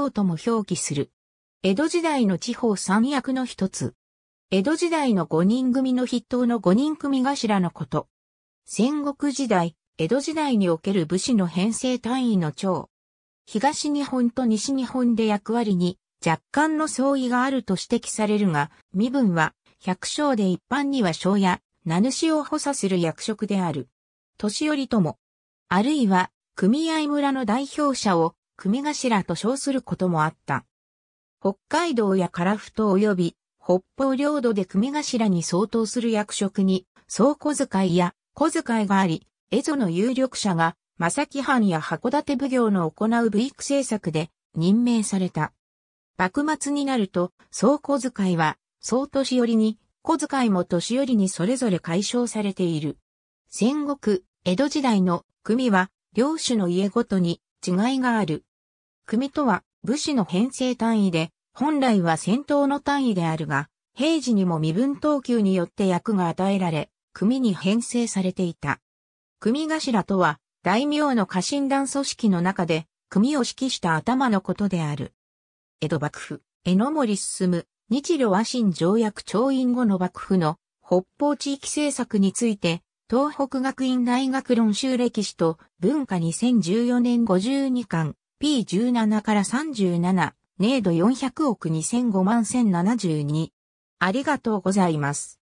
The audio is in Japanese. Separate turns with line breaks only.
等とも表記する。江戸時代の地方三役の一つ。江戸時代の五人組の筆頭の五人組頭のこと。戦国時代、江戸時代における武士の編成単位の長。東日本と西日本で役割に若干の相違があると指摘されるが、身分は百姓で一般には庄や名主を補佐する役職である。年寄りとも、あるいは組合村の代表者を組頭と称することもあった。北海道や樺太及び北方領土で組頭に相当する役職に、総小遣いや小遣いがあり、蝦夷の有力者が、正木藩や函館奉行の行う武育政策で任命された。幕末になると、総小遣いは、総年寄りに、小遣いも年寄りにそれぞれ解消されている。戦国、江戸時代の組は、領主の家ごとに違いがある。組とは武士の編成単位で、本来は戦闘の単位であるが、平時にも身分等級によって役が与えられ、組に編成されていた。組頭とは、大名の家臣団組織の中で、組を指揮した頭のことである。江戸幕府、江ノ森進、日露和親条約調印後の幕府の北方地域政策について、東北学院大学論集歴史と文化2014年52巻、P17 から37、ネード400億2005万1072。ありがとうございます。